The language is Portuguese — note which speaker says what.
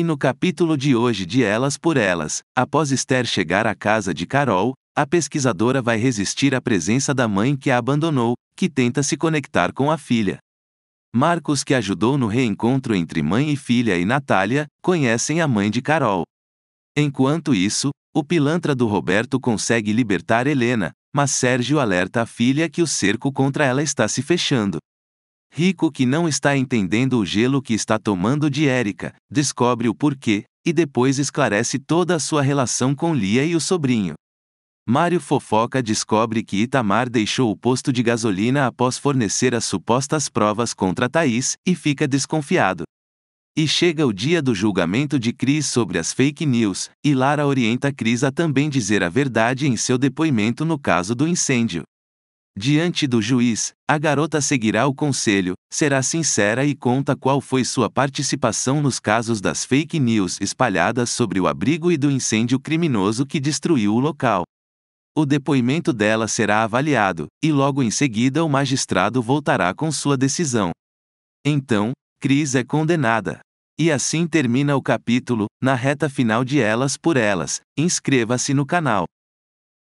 Speaker 1: E no capítulo de hoje de Elas por Elas, após Esther chegar à casa de Carol, a pesquisadora vai resistir à presença da mãe que a abandonou, que tenta se conectar com a filha. Marcos, que ajudou no reencontro entre mãe e filha, e Natália, conhecem a mãe de Carol. Enquanto isso, o pilantra do Roberto consegue libertar Helena, mas Sérgio alerta a filha que o cerco contra ela está se fechando. Rico que não está entendendo o gelo que está tomando de Érica, descobre o porquê, e depois esclarece toda a sua relação com Lia e o sobrinho. Mário Fofoca descobre que Itamar deixou o posto de gasolina após fornecer as supostas provas contra Thaís, e fica desconfiado. E chega o dia do julgamento de Cris sobre as fake news, e Lara orienta Cris a também dizer a verdade em seu depoimento no caso do incêndio. Diante do juiz, a garota seguirá o conselho, será sincera e conta qual foi sua participação nos casos das fake news espalhadas sobre o abrigo e do incêndio criminoso que destruiu o local. O depoimento dela será avaliado, e logo em seguida o magistrado voltará com sua decisão. Então, Cris é condenada. E assim termina o capítulo, na reta final de Elas por Elas. Inscreva-se no canal.